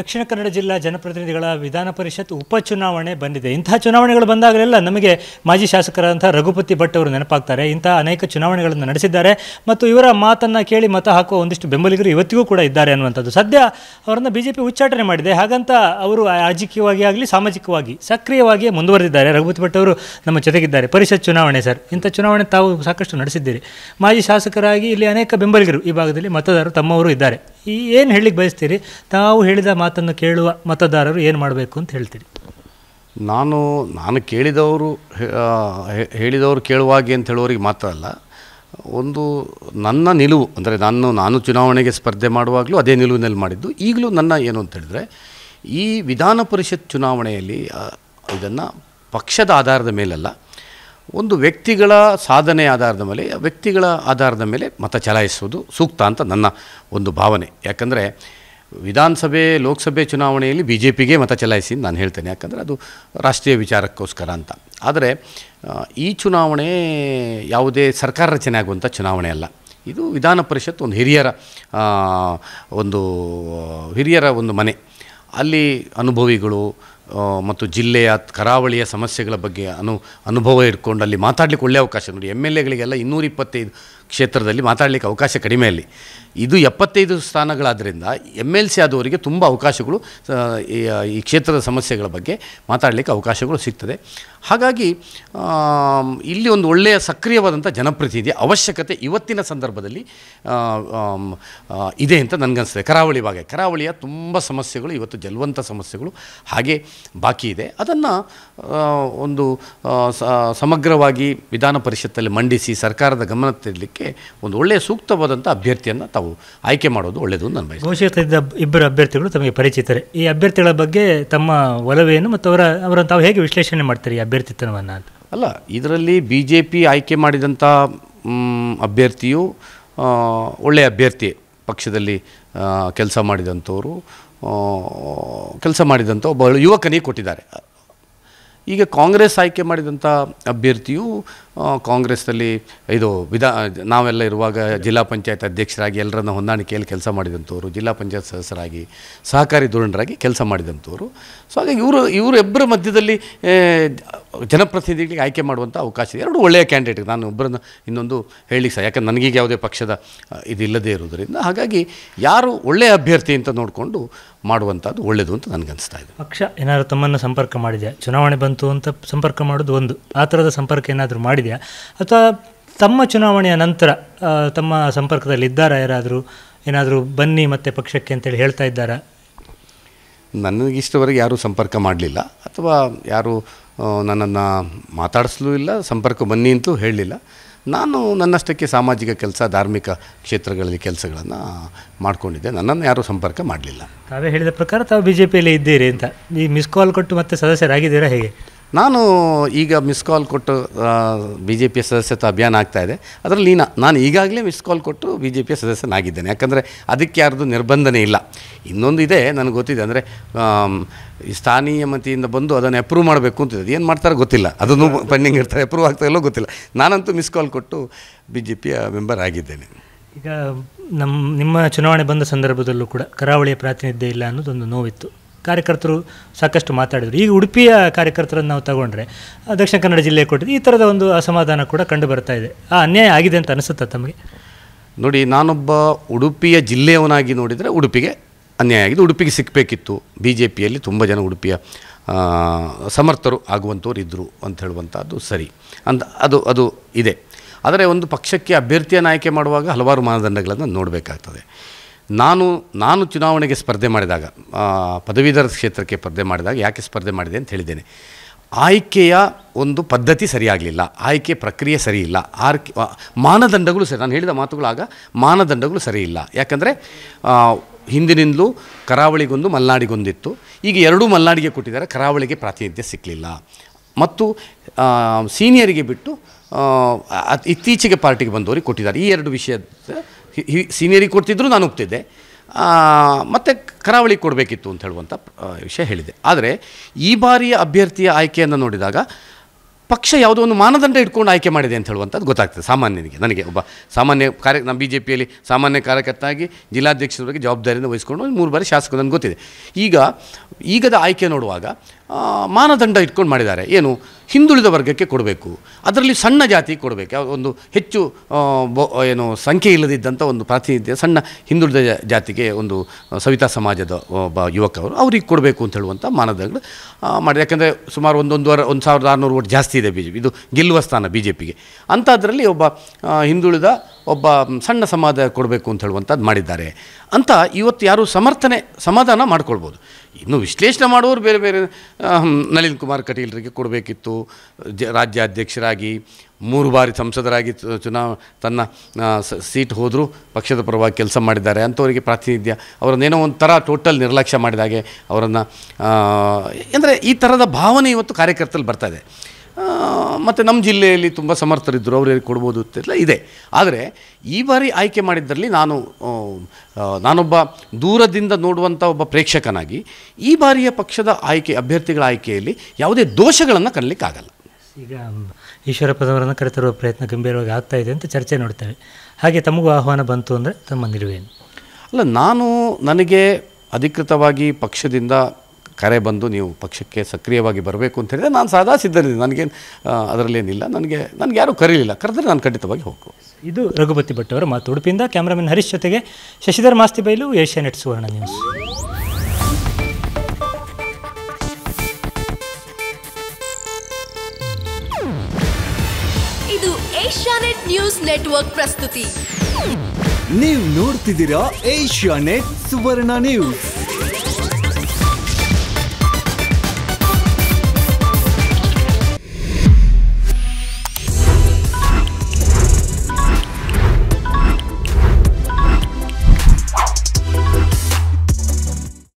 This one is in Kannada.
ದಕ್ಷಿಣ ಕನ್ನಡ ಜಿಲ್ಲಾ ಜನಪ್ರತಿನಿಧಿಗಳ ವಿಧಾನ ಪರಿಷತ್ ಉಪಚುನಾವಣೆ ಬಂದಿದೆ ಇಂತಹ ಚುನಾವಣೆಗಳು ಬಂದಾಗಲೆಲ್ಲ ನಮಗೆ ಮಾಜಿ ಶಾಸಕರಾದಂಥ ರಘುಪತಿ ಭಟ್ ಅವರು ನೆನಪಾಗ್ತಾರೆ ಇಂತಹ ಅನೇಕ ಚುನಾವಣೆಗಳನ್ನು ನಡೆಸಿದ್ದಾರೆ ಮತ್ತು ಇವರ ಮಾತನ್ನು ಕೇಳಿ ಮತ ಹಾಕುವ ಒಂದಿಷ್ಟು ಬೆಂಬಲಿಗರು ಇವತ್ತಿಗೂ ಕೂಡ ಇದ್ದಾರೆ ಅನ್ನುವಂಥದ್ದು ಸದ್ಯ ಅವರನ್ನು ಬಿಜೆಪಿ ಉಚ್ಚಾಟನೆ ಮಾಡಿದೆ ಹಾಗಂತ ಅವರು ರಾಜಕೀಯವಾಗಿ ಆಗಲಿ ಸಾಮಾಜಿಕವಾಗಿ ಸಕ್ರಿಯವಾಗಿ ಮುಂದುವರೆದಿದ್ದಾರೆ ರಘುಪತಿ ಭಟ್ ಅವರು ನಮ್ಮ ಜೊತೆಗಿದ್ದಾರೆ ಪರಿಷತ್ ಚುನಾವಣೆ ಸರ್ ಇಂಥ ಚುನಾವಣೆ ತಾವು ಸಾಕಷ್ಟು ನಡೆಸಿದ್ದೀರಿ ಮಾಜಿ ಶಾಸಕರಾಗಿ ಇಲ್ಲಿ ಅನೇಕ ಬೆಂಬಲಿಗರು ಈ ಭಾಗದಲ್ಲಿ ಮತದಾರರು ತಮ್ಮವರು ಇದ್ದಾರೆ ಈ ಏನು ಹೇಳಲಿಕ್ಕೆ ಬಯಸ್ತೀರಿ ತಾವು ಹೇಳಿದ ಮಾತನ್ನು ಕೇಳುವ ಮತದಾರರು ಏನು ಮಾಡಬೇಕು ಅಂತ ಹೇಳ್ತೀರಿ ನಾನು ನಾನು ಕೇಳಿದವರು ಹೇಳಿದವರು ಕೇಳುವಾಗೆ ಅಂತ ಹೇಳುವವರಿಗೆ ಮಾತ್ರ ಅಲ್ಲ ಒಂದು ನನ್ನ ನಿಲುವು ಅಂದರೆ ನಾನು ನಾನು ಚುನಾವಣೆಗೆ ಸ್ಪರ್ಧೆ ಮಾಡುವಾಗಲೂ ಅದೇ ನಿಲುವಿನಲ್ಲಿ ಮಾಡಿದ್ದು ಈಗಲೂ ನನ್ನ ಏನು ಅಂತ ಹೇಳಿದ್ರೆ ಈ ವಿಧಾನ ಪರಿಷತ್ ಚುನಾವಣೆಯಲ್ಲಿ ಇದನ್ನು ಪಕ್ಷದ ಆಧಾರದ ಮೇಲಲ್ಲ ಒಂದು ವ್ಯಕ್ತಿಗಳ ಸಾಧನೆ ಆಧಾರದ ಮೇಲೆ ವ್ಯಕ್ತಿಗಳ ಆಧಾರದ ಮೇಲೆ ಮತ ಚಲಾಯಿಸುವುದು ಸೂಕ್ತ ಅಂತ ನನ್ನ ಒಂದು ಭಾವನೆ ಯಾಕಂದರೆ ವಿಧಾನಸಭೆ ಲೋಕಸಭೆ ಚುನಾವಣೆಯಲ್ಲಿ ಬಿ ಜೆ ಪಿಗೆ ಮತ ಚಲಾಯಿಸಿ ನಾನು ಹೇಳ್ತೇನೆ ಯಾಕಂದರೆ ಅದು ರಾಷ್ಟ್ರೀಯ ವಿಚಾರಕ್ಕೋಸ್ಕರ ಅಂತ ಆದರೆ ಈ ಚುನಾವಣೆ ಯಾವುದೇ ಸರ್ಕಾರ ರಚನೆ ಆಗುವಂಥ ಚುನಾವಣೆ ಅಲ್ಲ ಇದು ವಿಧಾನ ಪರಿಷತ್ ಒಂದು ಹಿರಿಯರ ಒಂದು ಹಿರಿಯರ ಒಂದು ಮನೆ ಅಲ್ಲಿ ಅನುಭವಿಗಳು ಮತ್ತು ಜಿಲ್ಲೆಯ ಕರಾವಳಿಯ ಸಮಸ್ಯೆಗಳ ಬಗ್ಗೆ ಅನು ಅನುಭವ ಇಟ್ಕೊಂಡು ಅಲ್ಲಿ ಮಾತಾಡಲಿಕ್ಕೆ ಒಳ್ಳೆಯ ಅವಕಾಶ ನೋಡಿ ಎಮ್ ಎಲ್ ಎಗಳಿಗೆಲ್ಲ ಇನ್ನೂರಿಪ್ಪತ್ತೈದು ಕ್ಷೇತ್ರದಲ್ಲಿ ಮಾತಾಡಲಿಕ್ಕೆ ಅವಕಾಶ ಕಡಿಮೆ ಅಲ್ಲಿ ಇದು ಎಪ್ಪತ್ತೈದು ಸ್ಥಾನಗಳಾದ್ದರಿಂದ ಎಮ್ ಎಲ್ ಸಿ ಆದವರಿಗೆ ತುಂಬ ಅವಕಾಶಗಳು ಈ ಕ್ಷೇತ್ರದ ಸಮಸ್ಯೆಗಳ ಬಗ್ಗೆ ಮಾತಾಡಲಿಕ್ಕೆ ಅವಕಾಶಗಳು ಸಿಗ್ತದೆ ಹಾಗಾಗಿ ಇಲ್ಲಿ ಒಂದು ಒಳ್ಳೆಯ ಸಕ್ರಿಯವಾದಂಥ ಜನಪ್ರತಿನಿಧಿ ಅವಶ್ಯಕತೆ ಇವತ್ತಿನ ಸಂದರ್ಭದಲ್ಲಿ ಇದೆ ಅಂತ ನನಗನ್ನಿಸ್ತದೆ ಕರಾವಳಿ ಭಾಗ ಕರಾವಳಿಯ ತುಂಬ ಸಮಸ್ಯೆಗಳು ಇವತ್ತು ಜಲವಂತ ಸಮಸ್ಯೆಗಳು ಹಾಗೆ ಬಾಕಿ ಇದೆ ಅದನ್ನು ಒಂದು ಸಮಗ್ರವಾಗಿ ವಿಧಾನ ಪರಿಷತ್ತಲ್ಲಿ ಮಂಡಿಸಿ ಸರ್ಕಾರದ ಗಮನ ತೆರಲಿಕ್ಕೆ ಕ್ಷೇತ್ರಕ್ಕೆ ಒಂದು ಒಳ್ಳೆಯ ಸೂಕ್ತವಾದಂಥ ಅಭ್ಯರ್ಥಿಯನ್ನು ತಾವು ಆಯ್ಕೆ ಮಾಡೋದು ಒಳ್ಳೆಯದು ನನ್ನ ಬಯಸಿ ಇಬ್ಬರು ಅಭ್ಯರ್ಥಿಗಳು ತಮಗೆ ಪರಿಚಿತರೆ ಈ ಅಭ್ಯರ್ಥಿಗಳ ಬಗ್ಗೆ ತಮ್ಮ ಒಲವೇನು ಮತ್ತು ಅವರ ಅವರನ್ನು ತಾವು ಹೇಗೆ ವಿಶ್ಲೇಷಣೆ ಮಾಡ್ತಾರೆ ಈ ಅಭ್ಯರ್ಥಿತನವನ್ನು ಅಂತ ಅಲ್ಲ ಇದರಲ್ಲಿ ಬಿ ಜೆ ಪಿ ಆಯ್ಕೆ ಮಾಡಿದಂಥ ಅಭ್ಯರ್ಥಿಯು ಒಳ್ಳೆಯ ಅಭ್ಯರ್ಥಿ ಪಕ್ಷದಲ್ಲಿ ಕೆಲಸ ಮಾಡಿದಂಥವರು ಕೆಲಸ ಮಾಡಿದಂಥ ಒಬ್ಬ ಯುವಕನಿಗೆ ಕೊಟ್ಟಿದ್ದಾರೆ ಈಗ ಕಾಂಗ್ರೆಸ್ ಆಯ್ಕೆ ಮಾಡಿದಂಥ ಅಭ್ಯರ್ಥಿಯು ಕಾಂಗ್ರೆಸ್ನಲ್ಲಿ ಇದು ವಿಧಾ ನಾವೆಲ್ಲ ಇರುವಾಗ ಜಿಲ್ಲಾ ಪಂಚಾಯತ್ ಅಧ್ಯಕ್ಷರಾಗಿ ಎಲ್ಲರನ್ನ ಹೊಂದಾಣಿಕೆಯಲ್ಲಿ ಕೆಲಸ ಮಾಡಿದಂಥವ್ರು ಜಿಲ್ಲಾ ಪಂಚಾಯತ್ ಸದಸ್ಯರಾಗಿ ಸಹಕಾರಿ ಧೋರಣರಾಗಿ ಕೆಲಸ ಮಾಡಿದಂಥವ್ರು ಸೊ ಹಾಗಾಗಿ ಇವರು ಇಬ್ಬರ ಮಧ್ಯದಲ್ಲಿ ಜನಪ್ರತಿನಿಧಿಗಳಿಗೆ ಆಯ್ಕೆ ಮಾಡುವಂಥ ಅವಕಾಶ ಇದೆ ಎರಡು ಒಳ್ಳೆಯ ಕ್ಯಾಂಡಿಡೇಟ್ ನಾನು ಒಬ್ಬರನ್ನು ಇನ್ನೊಂದು ಹೇಳಿ ಸಹ ಯಾಕಂದ್ರೆ ನನಗೀಗ ಯಾವುದೇ ಪಕ್ಷದ ಇದಿಲ್ಲದೇ ಇರೋದರಿಂದ ಹಾಗಾಗಿ ಯಾರು ಒಳ್ಳೆಯ ಅಭ್ಯರ್ಥಿ ಅಂತ ನೋಡಿಕೊಂಡು ಮಾಡುವಂಥದ್ದು ಒಳ್ಳೆಯದು ಅಂತ ನನಗನ್ನಿಸ್ತಾ ಇದೆ ಪಕ್ಷ ಏನಾದರೂ ತಮ್ಮನ್ನು ಸಂಪರ್ಕ ಮಾಡಿದೆ ಚುನಾವಣೆ ಬಂತು ಅಂತ ಸಂಪರ್ಕ ಮಾಡೋದು ಒಂದು ಆ ಥರದ ಸಂಪರ್ಕ ಏನಾದರೂ ಮಾಡಿದೆ ಇದೆಯಾ ಅಥವಾ ತಮ್ಮ ಚುನಾವಣೆಯ ನಂತರ ತಮ್ಮ ಸಂಪರ್ಕದಲ್ಲಿ ಇದ್ದಾರಾ ಯಾರಾದರೂ ಏನಾದರೂ ಬನ್ನಿ ಮತ್ತೆ ಪಕ್ಷಕ್ಕೆ ಅಂತೇಳಿ ಹೇಳ್ತಾ ಇದ್ದಾರಾ ನನಗಿಷ್ಟವರೆಗೆ ಯಾರೂ ಸಂಪರ್ಕ ಮಾಡಲಿಲ್ಲ ಅಥವಾ ಯಾರೂ ನನ್ನನ್ನು ಮಾತಾಡಿಸಲೂ ಇಲ್ಲ ಸಂಪರ್ಕ ಬನ್ನಿ ಅಂತೂ ಹೇಳಲಿಲ್ಲ ನಾನು ನನ್ನಷ್ಟಕ್ಕೆ ಸಾಮಾಜಿಕ ಕೆಲಸ ಧಾರ್ಮಿಕ ಕ್ಷೇತ್ರಗಳಲ್ಲಿ ಕೆಲಸಗಳನ್ನು ಮಾಡಿಕೊಂಡಿದ್ದೆ ನನ್ನನ್ನು ಯಾರೂ ಸಂಪರ್ಕ ಮಾಡಲಿಲ್ಲ ತಾವೇ ಹೇಳಿದ ಪ್ರಕಾರ ತಾವು ಬಿ ಜೆ ಪಿಯಲ್ಲಿ ಇದ್ದೀರಿ ಅಂತ ಈ ಮಿಸ್ ಕಾಲ್ ಕೊಟ್ಟು ಮತ್ತೆ ಸದಸ್ಯರಾಗಿದ್ದೀರಾ ಹೇಗೆ ನಾನು ಈಗ ಮಿಸ್ ಕಾಲ್ ಕೊಟ್ಟು ಬಿ ಜೆ ಪಿ ಸದಸ್ಯತ್ವ ಅಭಿಯಾನ ಆಗ್ತಾಯಿದೆ ಅದರಲ್ಲಿ ನಾ ನಾನು ಈಗಾಗಲೇ ಮಿಸ್ ಕಾಲ್ ಕೊಟ್ಟು ಬಿ ಜೆ ಪಿಯ ಸದಸ್ಯನಾಗಿದ್ದೇನೆ ಯಾಕಂದರೆ ಅದಕ್ಕೆ ಯಾರ್ದು ನಿರ್ಬಂಧನೇ ಇಲ್ಲ ಇನ್ನೊಂದು ಇದೆ ನನಗೆ ಗೊತ್ತಿದೆ ಅಂದರೆ ಸ್ಥಾನೀಯ ಮತಿಯಿಂದ ಬಂದು ಅದನ್ನು ಅಪ್ರೂವ್ ಮಾಡಬೇಕು ಅಂತಿದೆ ಏನು ಮಾಡ್ತಾರೆ ಗೊತ್ತಿಲ್ಲ ಅದನ್ನು ಪೆಂಡಿಂಗ್ ಇರ್ತಾರೆ ಅಪ್ರೂವ್ ಆಗ್ತಾ ಇಲ್ಲೋ ಗೊತ್ತಿಲ್ಲ ನಾನಂತೂ ಮಿಸ್ ಕಾಲ್ ಕೊಟ್ಟು ಬಿ ಜೆ ಪಿಯ ಮೆಂಬರ್ ಆಗಿದ್ದೇನೆ ಈಗ ನಮ್ಮ ನಿಮ್ಮ ಚುನಾವಣೆ ಬಂದ ಸಂದರ್ಭದಲ್ಲೂ ಕೂಡ ಕರಾವಳಿಯ ಪ್ರಾತಿನಿಧ್ಯ ಇಲ್ಲ ಅನ್ನೋದೊಂದು ನೋವಿತ್ತು ಕಾರ್ಯಕರ್ತರು ಸಾಕಷ್ಟು ಮಾತಾಡಿದರು ಈಗ ಉಡುಪಿಯ ಕಾರ್ಯಕರ್ತರನ್ನು ನಾವು ತಗೊಂಡ್ರೆ ದಕ್ಷಿಣ ಕನ್ನಡ ಜಿಲ್ಲೆಯ ಕೊಟ್ಟಿದ್ದು ಈ ಥರದ ಒಂದು ಅಸಮಾಧಾನ ಕೂಡ ಕಂಡು ಬರ್ತಾ ಇದೆ ಆ ಅನ್ಯಾಯ ಆಗಿದೆ ಅಂತ ಅನಿಸುತ್ತೆ ತಮಗೆ ನೋಡಿ ನಾನೊಬ್ಬ ಉಡುಪಿಯ ಜಿಲ್ಲೆಯವನಾಗಿ ನೋಡಿದರೆ ಉಡುಪಿಗೆ ಅನ್ಯಾಯ ಆಗಿದೆ ಉಡುಪಿಗೆ ಸಿಕ್ಕಬೇಕಿತ್ತು ಬಿ ಜೆ ಪಿಯಲ್ಲಿ ತುಂಬ ಜನ ಉಡುಪಿಯ ಸಮರ್ಥರು ಆಗುವಂಥವ್ರು ಇದ್ದರು ಅಂತ ಹೇಳುವಂಥದ್ದು ಸರಿ ಅಂತ ಅದು ಅದು ಇದೆ ಆದರೆ ಒಂದು ಪಕ್ಷಕ್ಕೆ ಅಭ್ಯರ್ಥಿಯನ್ನು ಆಯ್ಕೆ ಮಾಡುವಾಗ ಹಲವಾರು ಮಾನದಂಡಗಳನ್ನು ನೋಡಬೇಕಾಗ್ತದೆ ನಾನು ನಾನು ಚುನಾವಣೆಗೆ ಸ್ಪರ್ಧೆ ಮಾಡಿದಾಗ ಪದವೀಧರ ಕ್ಷೇತ್ರಕ್ಕೆ ಸ್ಪರ್ಧೆ ಮಾಡಿದಾಗ ಯಾಕೆ ಸ್ಪರ್ಧೆ ಮಾಡಿದೆ ಅಂತ ಹೇಳಿದ್ದೇನೆ ಆಯ್ಕೆಯ ಒಂದು ಪದ್ಧತಿ ಸರಿಯಾಗಲಿಲ್ಲ ಆಯ್ಕೆ ಪ್ರಕ್ರಿಯೆ ಸರಿಯಿಲ್ಲ ಆರ್ ಮಾನದಂಡಗಳು ಸರಿ ನಾನು ಹೇಳಿದ ಮಾತುಗಳಾಗ ಮಾನದಂಡಗಳು ಸರಿಯಿಲ್ಲ ಯಾಕಂದರೆ ಹಿಂದಿನಿಂದಲೂ ಕರಾವಳಿಗೊಂದು ಮಲೆನಾಡಿಗೊಂದಿತ್ತು ಈಗ ಎರಡೂ ಮಲೆನಾಡಿಗೆ ಕೊಟ್ಟಿದ್ದಾರೆ ಕರಾವಳಿಗೆ ಪ್ರಾತಿನಿಧ್ಯ ಸಿಕ್ಕಲಿಲ್ಲ ಮತ್ತು ಸೀನಿಯರಿಗೆ ಬಿಟ್ಟು ಇತ್ತೀಚೆಗೆ ಪಾರ್ಟಿಗೆ ಬಂದವರಿಗೆ ಕೊಟ್ಟಿದ್ದಾರೆ ಈ ಎರಡು ವಿಷಯದ ಸೀನಿಯರಿಗೆ ಕೊಡ್ತಿದ್ರು ನಾನು ಒಪ್ತಿದ್ದೆ ಮತ್ತು ಕರಾವಳಿ ಕೊಡಬೇಕಿತ್ತು ಅಂತ ಹೇಳುವಂಥ ವಿಷಯ ಹೇಳಿದೆ ಆದರೆ ಈ ಬಾರಿಯ ಅಭ್ಯರ್ಥಿಯ ಆಯ್ಕೆಯನ್ನು ನೋಡಿದಾಗ ಪಕ್ಷ ಯಾವುದೋ ಒಂದು ಮಾನದಂಡ ಇಟ್ಕೊಂಡು ಆಯ್ಕೆ ಮಾಡಿದೆ ಅಂತ ಹೇಳುವಂಥದ್ದು ಗೊತ್ತಾಗ್ತದೆ ಸಾಮಾನ್ಯನಿಗೆ ನನಗೆ ಒಬ್ಬ ಸಾಮಾನ್ಯ ಕಾರ್ಯ ನಮ್ಮ ಬಿ ಜೆ ಪಿಯಲ್ಲಿ ಸಾಮಾನ್ಯ ಕಾರ್ಯಕರ್ತ ಆಗಿ ಜವಾಬ್ದಾರಿಯನ್ನು ವಹಿಸ್ಕೊಂಡು ಮೂರು ಬಾರಿ ಶಾಸಕನ ಗೊತ್ತಿದೆ ಈಗ ಈಗದ ಆಯ್ಕೆ ನೋಡುವಾಗ ಮಾನದಂಡ ಇಟ್ಕೊಂಡು ಮಾಡಿದ್ದಾರೆ ಏನು ಹಿಂದುಳಿದ ವರ್ಗಕ್ಕೆ ಕೊಡಬೇಕು ಅದರಲ್ಲಿ ಸಣ್ಣ ಜಾತಿ ಕೊಡಬೇಕು ಒಂದು ಹೆಚ್ಚು ಏನು ಸಂಖ್ಯೆ ಇಲ್ಲದಿದ್ದಂಥ ಒಂದು ಪ್ರಾತಿನಿಧ್ಯ ಸಣ್ಣ ಹಿಂದುಳಿದ ಜಾತಿಗೆ ಒಂದು ಸವಿತಾ ಸಮಾಜದ ಒಬ್ಬ ಯುವಕರು ಅವ್ರಿಗೆ ಕೊಡಬೇಕು ಅಂತ ಹೇಳುವಂಥ ಮಾನದಂಡ ಮಾಡಿದೆ ಯಾಕಂದರೆ ಸುಮಾರು ಒಂದೊಂದುವರೆ ಒಂದು ಸಾವಿರದ ಆರುನೂರು ಓಟ್ ಜಾಸ್ತಿ ಇದೆ ಬಿ ಜೆ ಪಿ ಇದು ಗೆಲ್ಲುವ ಸ್ಥಾನ ಬಿ ಜೆ ಪಿಗೆ ಅಂಥದ್ರಲ್ಲಿ ಒಬ್ಬ ಹಿಂದುಳಿದ ಒಬ್ಬ ಸಣ್ಣ ಸಮಾಜ ಕೊಡಬೇಕು ಅಂತ ಹೇಳುವಂಥದ್ದು ಮಾಡಿದ್ದಾರೆ ಅಂತ ಇವತ್ತು ಯಾರು ಸಮರ್ಥನೆ ಸಮಾಧಾನ ಮಾಡ್ಕೊಳ್ಬೋದು ಇನ್ನು ವಿಶ್ಲೇಷಣೆ ಮಾಡುವವರು ಬೇರೆ ಬೇರೆ ನಳಿನ್ ಕುಮಾರ್ ಕಟೀಲ್ರಿಗೆ ಕೊಡಬೇಕಿತ್ತು ಜ ರಾಜ್ಯಾಧ್ಯಕ್ಷರಾಗಿ ಮೂರು ಬಾರಿ ಸಂಸದರಾಗಿ ಚುನಾವ ತನ್ನ ಸೀಟ್ ಹೋದರೂ ಪಕ್ಷದ ಪರವಾಗಿ ಕೆಲಸ ಮಾಡಿದ್ದಾರೆ ಅಂಥವರಿಗೆ ಪ್ರಾತಿನಿಧ್ಯ ಅವರನ್ನೇನೋ ಒಂಥರ ಟೋಟಲ್ ನಿರ್ಲಕ್ಷ್ಯ ಮಾಡಿದಾಗೆ ಅವರನ್ನು ಅಂದರೆ ಈ ಥರದ ಭಾವನೆ ಇವತ್ತು ಕಾರ್ಯಕರ್ತರಲ್ಲಿ ಬರ್ತಾಯಿದೆ ಮತ್ತು ನಮ್ಮ ಜಿಲ್ಲೆಯಲ್ಲಿ ತುಂಬ ಸಮರ್ಥರಿದ್ದರು ಅವರಿಗೆ ಕೊಡ್ಬೋದು ಅಂತೆಲ್ಲ ಇದೆ ಆದರೆ ಈ ಬಾರಿ ಆಯ್ಕೆ ಮಾಡಿದ್ದರಲ್ಲಿ ನಾನು ನಾನೊಬ್ಬ ದೂರದಿಂದ ನೋಡುವಂಥ ಒಬ್ಬ ಪ್ರೇಕ್ಷಕನಾಗಿ ಈ ಬಾರಿಯ ಪಕ್ಷದ ಆಯ್ಕೆ ಅಭ್ಯರ್ಥಿಗಳ ಆಯ್ಕೆಯಲ್ಲಿ ಯಾವುದೇ ದೋಷಗಳನ್ನು ಕಾಣಲಿಕ್ಕಾಗಲ್ಲ ಈಗ ಈಶ್ವರಪ್ಪದವರನ್ನು ಕರೆತರುವ ಪ್ರಯತ್ನ ಗಂಭೀರವಾಗಿ ಆಗ್ತಾ ಇದೆ ಅಂತ ಚರ್ಚೆ ನೋಡ್ತೇವೆ ಹಾಗೆ ತಮಗೂ ಆಹ್ವಾನ ಬಂತು ಅಂದರೆ ತಮ್ಮ ನಿಲುವೇನು ಅಲ್ಲ ನಾನು ನನಗೆ ಅಧಿಕೃತವಾಗಿ ಪಕ್ಷದಿಂದ ಕರೆ ಬಂದು ನೀವು ಪಕ್ಷಕ್ಕೆ ಸಕ್ರಿಯವಾಗಿ ಬರಬೇಕು ಅಂತ ಹೇಳಿದ್ರೆ ನಾನು ಸದಾ ಸಿದ್ಧನಿದ್ದೀನಿ ನನಗೇನು ಅದರಲ್ಲೇನಿಲ್ಲ ನನಗೆ ನನಗೆ ಯಾರೂ ಕರೀಲಿಲ್ಲ ಕರೆದ್ರೆ ನಾನು ಖಂಡಿತವಾಗಿ ಹೋಗು ಇದು ರಘುಪತಿ ಭಟ್ ಅವರ ಮಾತು ಉಡುಪಿಯಿಂದ ಕ್ಯಾಮ್ರಾಮನ್ ಹರೀಶ್ ಜೊತೆಗೆ Shashidhar Masti Bailu Asianet Suvarna news ಇದು ಏಷ್ಯಾ ನೆಟ್ ನ್ಯೂಸ್ ನೆಟ್ವರ್ಕ್ ಪ್ರಸ್ತುತಿ ನೀವು ನೋಡ್ತಿದ್ದೀರಾ ಏಷ್ಯಾ ನೆಟ್ ಸುವರ್ಣ ನ್ಯೂಸ್